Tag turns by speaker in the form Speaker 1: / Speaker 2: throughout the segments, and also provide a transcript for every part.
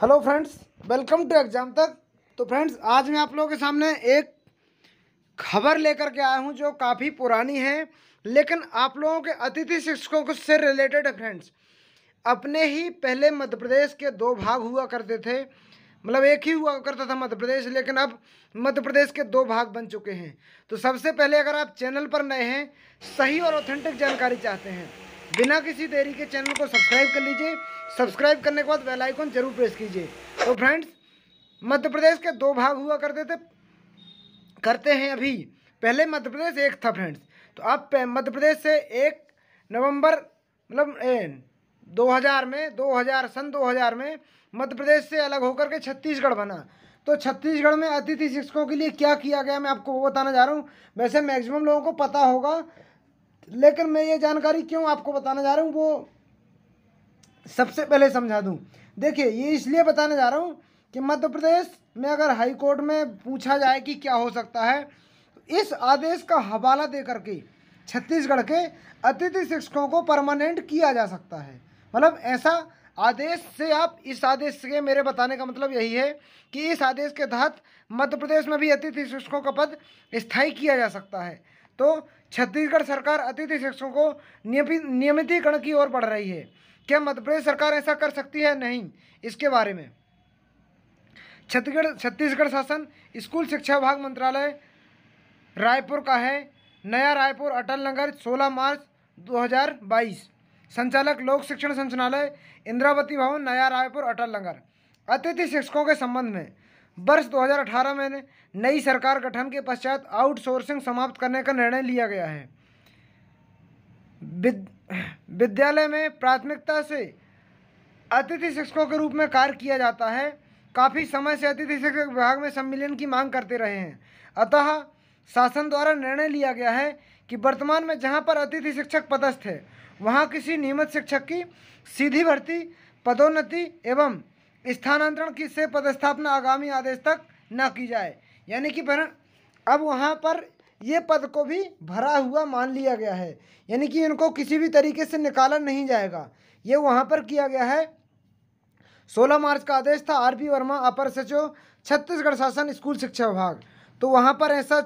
Speaker 1: hello friends welcome to exam तक तो friends आज मैं आप लोगों के सामने एक खबर लेकर के आया हूं जो काफ़ी पुरानी है लेकिन आप लोगों के अतिथि शिक्षकों को से रिलेटेड है फ्रेंड्स अपने ही पहले मध्य प्रदेश के दो भाग हुआ करते थे मतलब एक ही हुआ करता था मध्य प्रदेश लेकिन अब मध्य प्रदेश के दो भाग बन चुके हैं तो सबसे पहले अगर आप चैनल पर नए हैं सही और ऑथेंटिक जानकारी चाहते हैं बिना किसी देरी के चैनल को सब्सक्राइब कर लीजिए सब्सक्राइब करने के बाद बेल आइकन जरूर प्रेस कीजिए तो फ्रेंड्स मध्य प्रदेश के दो भाग हुआ करते थे करते हैं अभी पहले मध्य प्रदेश एक था फ्रेंड्स तो अब मध्य प्रदेश से एक नवंबर मतलब 2000 में 2000 सन 2000 में मध्य प्रदेश से अलग होकर के छत्तीसगढ़ बना तो छत्तीसगढ़ में अतिथि शिक्षकों के लिए क्या किया गया मैं आपको वो बताना जा रहा हूँ वैसे मैक्सिमम लोगों को पता होगा लेकिन मैं ये जानकारी क्यों आपको बताना जा रहा हूँ वो सबसे पहले समझा दूँ देखिए ये इसलिए बताने जा रहा हूँ कि मध्य प्रदेश में अगर हाई कोर्ट में पूछा जाए कि क्या हो सकता है तो इस आदेश का हवाला दे करके छत्तीसगढ़ के अतिथि शिक्षकों को परमानेंट किया जा सकता है मतलब ऐसा आदेश से आप इस आदेश से मेरे बताने का मतलब यही है कि इस आदेश के तहत मध्य प्रदेश में भी अतिथि शिक्षकों का पद स्थायी किया जा सकता है तो छत्तीसगढ़ सरकार अतिथि शिक्षकों को नियमितीकरण की ओर बढ़ रही है क्या मध्य प्रदेश सरकार ऐसा कर सकती है नहीं इसके बारे में छत्तीसगढ़ छत्तीसगढ़ शासन स्कूल शिक्षा विभाग मंत्रालय रायपुर का है नया रायपुर अटल नगर 16 मार्च 2022 संचालक लोक शिक्षण संचालय इंद्रावती भवन नया रायपुर अटल नगर अतिथि शिक्षकों के संबंध में वर्ष 2018 में नई सरकार गठन के पश्चात आउटसोर्सिंग समाप्त करने का निर्णय लिया गया है विद्यालय में प्राथमिकता से अतिथि शिक्षकों के रूप में कार्य किया जाता है काफ़ी समय से अतिथि शिक्षक विभाग में सम्मिलन की मांग करते रहे हैं अतः शासन द्वारा निर्णय लिया गया है कि वर्तमान में जहां पर अतिथि शिक्षक पदस्थ है वहां किसी नियमित शिक्षक की सीधी भर्ती पदोन्नति एवं स्थानांतरण की से पदस्थापना आगामी आदेश तक न की जाए यानी कि अब वहाँ पर ये पद को भी भरा हुआ मान लिया गया है यानी कि इनको किसी भी तरीके से निकाला नहीं जाएगा ये वहाँ पर किया गया है सोलह मार्च का आदेश था आर पी वर्मा अपर सचिव छत्तीसगढ़ शासन स्कूल शिक्षा विभाग तो वहाँ पर ऐसा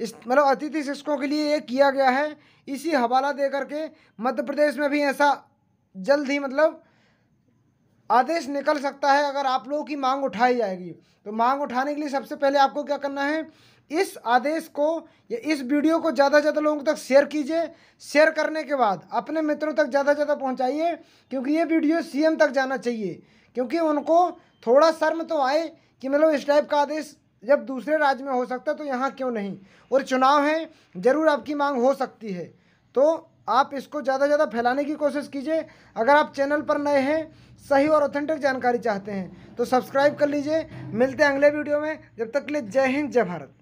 Speaker 1: इस मतलब अतिथि शिक्षकों के लिए ये किया गया है इसी हवाला दे करके मध्य प्रदेश में भी ऐसा जल्द ही मतलब आदेश निकल सकता है अगर आप लोगों की मांग उठाई जाएगी तो मांग उठाने के लिए सबसे पहले आपको क्या करना है इस आदेश को या इस वीडियो को ज़्यादा से ज़्यादा लोगों तक शेयर कीजिए शेयर करने के बाद अपने मित्रों तक ज़्यादा से ज़्यादा पहुँचाइए क्योंकि ये वीडियो सीएम तक जाना चाहिए क्योंकि उनको थोड़ा शर्म तो आए कि मतलब इस टाइप का आदेश जब दूसरे राज्य में हो सकता है तो यहाँ क्यों नहीं और चुनाव है ज़रूर आपकी मांग हो सकती है तो आप इसको ज़्यादा से ज़्यादा फैलाने की कोशिश कीजिए अगर आप चैनल पर नए हैं सही और ऑथेंटिक जानकारी चाहते हैं तो सब्सक्राइब कर लीजिए मिलते हैं अगले वीडियो में जब तक के लिए जय हिंद जय भारत